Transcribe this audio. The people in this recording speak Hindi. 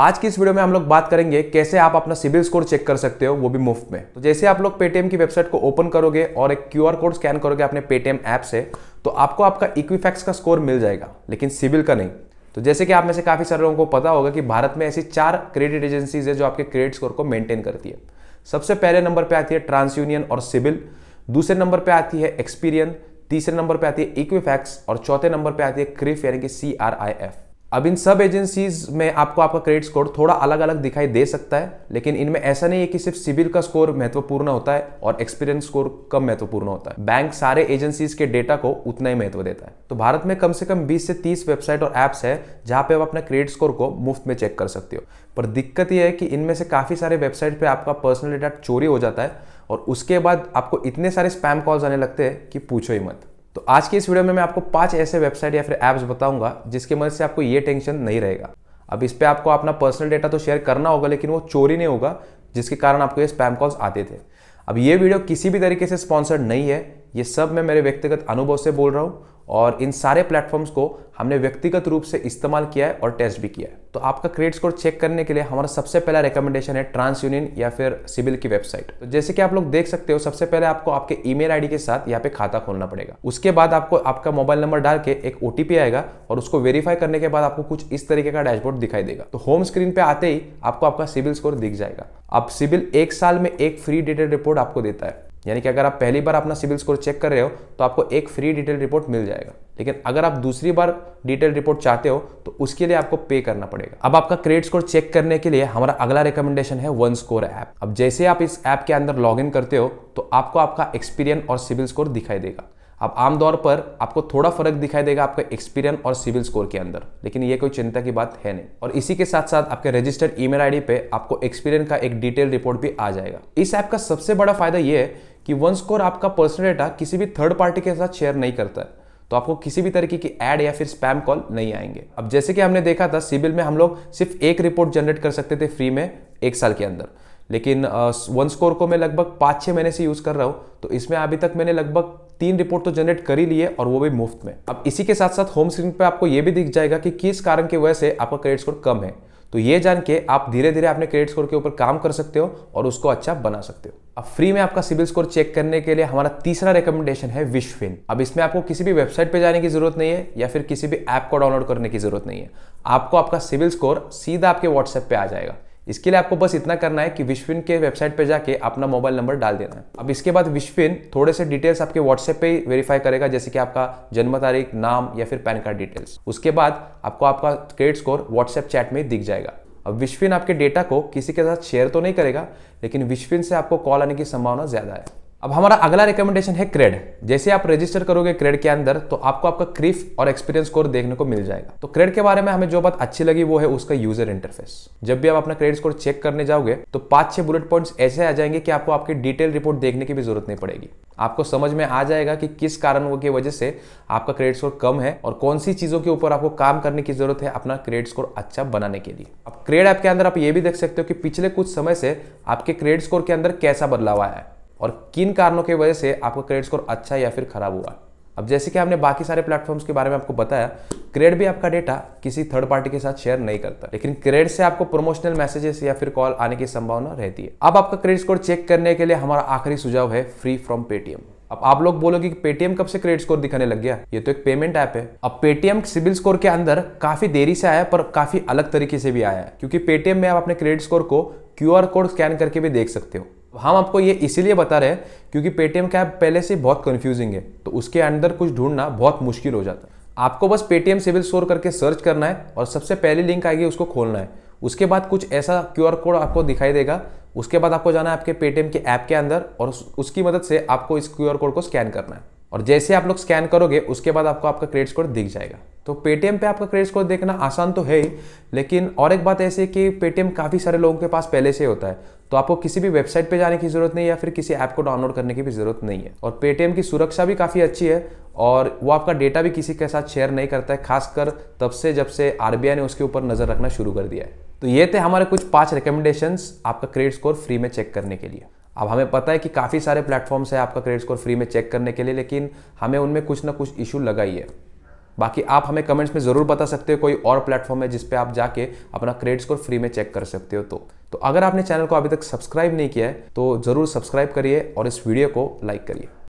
आज की इस वीडियो में हम लोग बात करेंगे कैसे आप अपना सिबिल स्कोर चेक कर सकते हो वो भी मुफ्त में तो जैसे आप लोग पेटीएम की वेबसाइट को ओपन करोगे और एक क्यू कोड स्कैन करोगे अपने पेटीएम ऐप से तो आपको आपका इक्विफैक्स का स्कोर मिल जाएगा लेकिन सिविल का नहीं तो जैसे कि आप में से काफ़ी सारे लोगों को पता होगा कि भारत में ऐसी चार क्रेडिट एजेंसीज है जो आपके क्रेडिट स्कोर को मेंटेन करती है सबसे पहले नंबर पे आती है ट्रांस यूनियन और सिविल दूसरे नंबर पे आती है एक्सपीरियन तीसरे नंबर पे आती है इक्विफैक्स और चौथे नंबर पे आती है क्रिफ यानी कि सी आर आई एफ अब इन सब एजेंसीज में आपको आपका क्रेडिट स्कोर थोड़ा अलग अलग दिखाई दे सकता है लेकिन इनमें ऐसा नहीं है कि सिर्फ सिविल का स्कोर महत्वपूर्ण होता है और एक्सपीरियंस स्कोर कम महत्वपूर्ण होता है बैंक सारे एजेंसीज के डेटा को उतना ही महत्व देता है तो भारत में कम से कम 20 से 30 वेबसाइट और एप्स है जहां पे आप अपना क्रेडिट स्कोर को मुफ्त में चेक कर सकते हो पर दिक्कत यह है कि इनमें से काफ़ी सारे वेबसाइट पर आपका पर्सनल डेटा चोरी हो जाता है और उसके बाद आपको इतने सारे स्पैम कॉल्स आने लगते हैं कि पूछो ही मत तो आज के इस वीडियो में मैं आपको पांच ऐसे वेबसाइट या फिर ऐप्स बताऊंगा जिसके मदद से आपको ये टेंशन नहीं रहेगा अब इस पर आपको अपना पर्सनल डेटा तो शेयर करना होगा लेकिन वो चोरी नहीं होगा जिसके कारण आपको ये स्पैम कॉल्स आते थे अब ये वीडियो किसी भी तरीके से स्पॉन्सर्ड नहीं है ये सब मैं मेरे व्यक्तिगत अनुभव से बोल रहा हूँ और इन सारे प्लेटफॉर्म्स को हमने व्यक्तिगत रूप से इस्तेमाल किया है और टेस्ट भी किया है तो आपका क्रेडिट स्कोर चेक करने के लिए हमारा सबसे पहला रिकमेंडेशन है ट्रांस यूनियन या फिर सिबिल की वेबसाइट तो जैसे कि आप लोग देख सकते हो सबसे पहले आपको आपके ईमेल आईडी के साथ यहाँ पे खाता खोलना पड़ेगा उसके बाद आपको आपका मोबाइल नंबर डाल के एक ओटीपी आएगा और उसको वेरीफाई करने के बाद आपको कुछ इस तरीके का डैशबोर्ड दिखाई देगा तो होम स्क्रीन पे आते ही आपको आपका सिबिल स्कोर दिख जाएगा अब सिबिल एक साल में एक फ्री डेटेड रिपोर्ट आपको देता है यानी कि अगर आप पहली बार अपना सिविल स्कोर चेक कर रहे हो तो आपको एक फ्री डिटेल रिपोर्ट मिल जाएगा लेकिन अगर आप दूसरी बार डिटेल रिपोर्ट चाहते हो तो उसके लिए आपको पे करना पड़ेगा अब आपका क्रेडिट स्कोर चेक करने के लिए हमारा अगला रिकमेंडेशन है वन स्कोर ऐप अब जैसे आप इस ऐप के अंदर लॉग करते हो तो आपको आपका एक्सपीरियंस और सिविल स्कोर दिखाई देगा अब आमतौर पर आपको थोड़ा फर्क दिखाई देगा आपका एक्सपीरियंस और सिविल स्कोर के अंदर लेकिन ये कोई चिंता की बात है नहीं और इसी के साथ साथ आपके रजिस्टर्ड ईमेल आईडी पे आपको एक्सपीरियंस का एक डिटेल रिपोर्ट भी आ जाएगा इस ऐप का सबसे बड़ा फायदा ये है कि वन स्कोर आपका पर्सनल डेटा किसी भी थर्ड पार्टी के साथ शेयर नहीं करता है तो आपको किसी भी तरीके की एड या फिर स्पैम कॉल नहीं आएंगे अब जैसे कि हमने देखा था सिबिल में हम लोग सिर्फ एक रिपोर्ट जनरेट कर सकते थे फ्री में एक साल के अंदर लेकिन वन स्कोर को मैं लगभग पाँच छः महीने से यूज़ कर रहा हूँ तो इसमें अभी तक मैंने लगभग तीन रिपोर्ट तो जनरेट कर ही लिए और वो भी मुफ्त में अब इसी के साथ साथ होम स्क्रीन पर आपको ये भी दिख जाएगा कि किस कारण की वजह से आपका क्रेडिट स्कोर कम है तो ये जान के आप धीरे धीरे अपने क्रेडिट स्कोर के ऊपर काम कर सकते हो और उसको अच्छा बना सकते हो अब फ्री में आपका सिविल स्कोर चेक करने के लिए हमारा तीसरा रिकमेंडेशन है विशफिन अब इसमें आपको किसी भी वेबसाइट पे जाने की जरूरत नहीं है या फिर किसी भी ऐप को डाउनलोड करने की जरूरत नहीं है आपको आपका सिविल स्कोर सीधा आपके व्हाट्सएप पे आ जाएगा इसके लिए आपको बस इतना करना है कि विश्विन के वेबसाइट पे जाके अपना मोबाइल नंबर डाल देना है अब इसके बाद विश्विन थोड़े से डिटेल्स आपके व्हाट्सएप पे वेरीफाई करेगा जैसे कि आपका जन्म तारीख नाम या फिर पैन कार्ड डिटेल्स उसके बाद आपको आपका क्रेडिट स्कोर व्हाट्सएप चैट में दिख जाएगा अब विश्विन आपके डेटा को किसी के साथ शेयर तो नहीं करेगा लेकिन विश्विन से आपको कॉल आने की संभावना ज़्यादा है अब हमारा अगला रिकमेंडेशन है क्रेड जैसे आप रजिस्टर करोगे क्रेड के अंदर तो आपको आपका क्रिफ और एक्सपीरियंस स्कोर देखने को मिल जाएगा तो क्रेड के बारे में हमें जो बात अच्छी लगी वो है उसका यूजर इंटरफेस जब भी आप अपना क्रेडिट स्कोर चेक करने जाओगे तो पांच छह बुलेट पॉइंट्स ऐसे आ जाएंगे कि आपको आपकी डिटेल रिपोर्ट देखने की भी जरूरत नहीं पड़ेगी आपको समझ में आ जाएगा कि किस कारणों की वजह से आपका क्रेडिट स्कोर कम है और कौन सी चीजों के ऊपर आपको काम करने की जरूरत है अपना क्रेडिट स्कोर अच्छा बनाने के लिए अब क्रेड ऐप के अंदर आप ये भी देख सकते हो कि पिछले कुछ समय से आपके क्रेडिट स्कोर के अंदर कैसा बदलाव आया है और किन कारणों की वजह से आपका क्रेडिट स्कोर अच्छा या फिर खराब हुआ अब जैसे कि हमने बाकी सारे प्लेटफॉर्म्स के बारे में आपको बताया क्रेड भी आपका डेटा किसी थर्ड पार्टी के साथ शेयर नहीं करता लेकिन क्रेड से आपको प्रमोशनल मैसेजेस या फिर कॉल आने की संभावना रहती है अब आपका क्रेडिट स्कोर चेक करने के लिए हमारा आखिरी सुझाव है फ्री फ्रॉम पेटीएम अब आप लोग बोलोगे कि पेटीएम कब से क्रेडिट स्कोर दिखाने लग गया ये तो एक पेमेंट ऐप है अब पेटीएम सिविल स्कोर के अंदर काफी देरी से आया पर काफी अलग तरीके से भी आया है क्योंकि पेटीएम में आप अपने क्रेडिट स्कोर को क्यू कोड स्कैन करके भी देख सकते हो हम आपको ये इसीलिए बता रहे हैं क्योंकि पेटीएम का ऐप पहले से बहुत कन्फ्यूजिंग है तो उसके अंदर कुछ ढूंढना बहुत मुश्किल हो जाता है आपको बस पेटीएम सिविल स्टोर करके सर्च करना है और सबसे पहले लिंक आएगी उसको खोलना है उसके बाद कुछ ऐसा क्यू कोड आपको दिखाई देगा उसके बाद आपको जाना है आपके पेटीएम के ऐप के अंदर और उसकी मदद से आपको इस क्यू कोड को स्कैन करना है और जैसे आप लोग स्कैन करोगे उसके बाद आपको आपका क्रेडिट स्कोर दिख जाएगा तो पेटीएम पे आपका क्रेडिट स्कोर देखना आसान तो है ही लेकिन और एक बात ऐसी कि पेटीएम काफ़ी सारे लोगों के पास पहले से होता है तो आपको किसी भी वेबसाइट पे जाने की ज़रूरत नहीं है या फिर किसी ऐप को डाउनलोड करने की भी ज़रूरत नहीं है और पेटीएम की सुरक्षा भी काफ़ी अच्छी है और वो आपका डेटा भी किसी के साथ शेयर नहीं करता है खासकर तब से जब से आरबीआई ने उसके ऊपर नज़र रखना शुरू कर दिया है तो ये थे हमारे कुछ पांच रिकमेंडेशन आपका क्रेडिट स्कोर फ्री में चेक करने के लिए अब हमें पता है कि काफ़ी सारे प्लेटफॉर्म्स हैं आपका क्रेडिट स्कोर फ्री में चेक करने के लिए लेकिन हमें उनमें कुछ ना कुछ इशू लगा ही है बाकी आप हमें कमेंट्स में ज़रूर बता सकते हो कोई और प्लेटफॉर्म है जिस पे आप जाके अपना क्रेडिट स्कोर फ्री में चेक कर सकते हो तो तो अगर आपने चैनल को अभी तक सब्सक्राइब नहीं किया है तो ज़रूर सब्सक्राइब करिए और इस वीडियो को लाइक करिए